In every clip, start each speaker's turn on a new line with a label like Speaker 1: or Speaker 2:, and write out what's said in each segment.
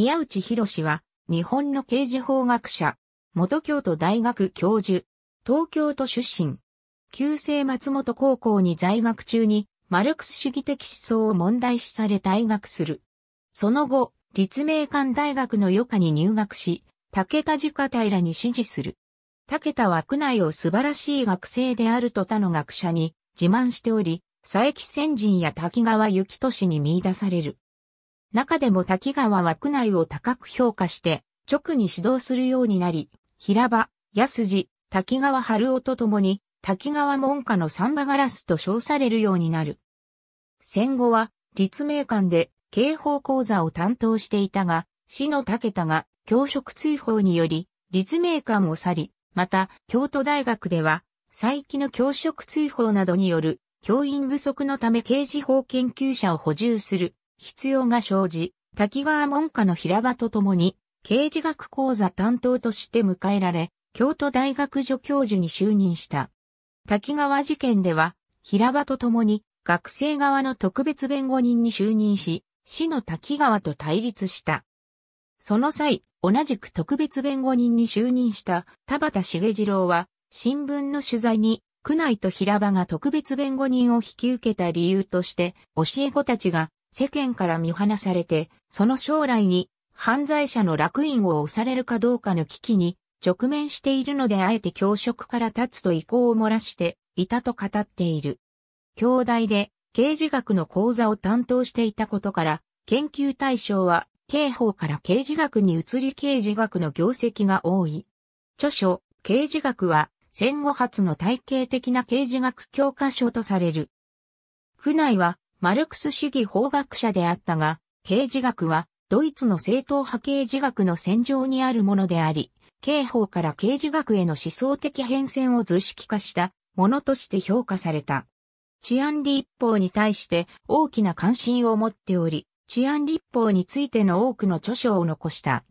Speaker 1: 宮内博は、日本の刑事法学者、元京都大学教授、東京都出身、旧制松本高校に在学中に、マルクス主義的思想を問題視され退学する。その後、立命館大学の余暇に入学し、武田塾平に支持する。武田は区内を素晴らしい学生であると他の学者に自慢しており、佐伯先人や滝川幸俊に見出される。中でも滝川は区内を高く評価して、直に指導するようになり、平場、安路、滝川春夫と共に、滝川門下の三ラスと称されるようになる。戦後は、立命館で警報講座を担当していたが、市の武田が教職追放により、立命館を去り、また、京都大学では、最期の教職追放などによる、教員不足のため刑事法研究者を補充する必要が生じ、滝川門下の平場とともに、刑事学講座担当として迎えられ、京都大学助教授に就任した。滝川事件では、平場とともに、学生側の特別弁護人に就任し、市の滝川と対立した。その際、同じく特別弁護人に就任した田畑茂次郎は、新聞の取材に、区内と平場が特別弁護人を引き受けた理由として、教え子たちが世間から見放されて、その将来に犯罪者の楽印を押されるかどうかの危機に直面しているのであえて教職から立つと意向を漏らしていたと語っている。京大で刑事学の講座を担当していたことから、研究対象は刑法から刑事学に移り刑事学の業績が多い。著書、刑事学は戦後初の体系的な刑事学教科書とされる。区内はマルクス主義法学者であったが、刑事学は、ドイツの正統派刑事学の戦場にあるものであり、刑法から刑事学への思想的変遷を図式化したものとして評価された。治安立法に対して大きな関心を持っており、治安立法についての多くの著書を残した。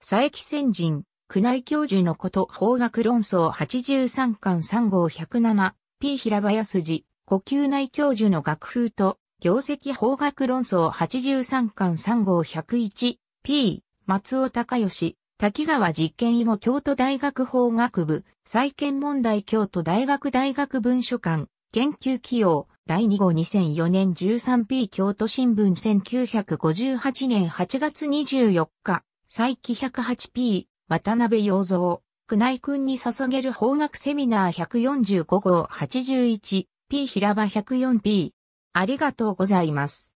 Speaker 1: 佐伯先人、宮内教授のこと法学論争83巻3号 107P 平林寺、呼吸内教授の楽風と、業績法学論争83巻3号 101P、松尾隆義、滝川実験以後京都大学法学部、再建問題京都大学大学文書館、研究起用、第2号2004年 13P 京都新聞1958年8月24日、再起 108P、渡辺洋蔵、宮内君に捧げる法学セミナー145号81、P 平場 104P。ありがとうございます。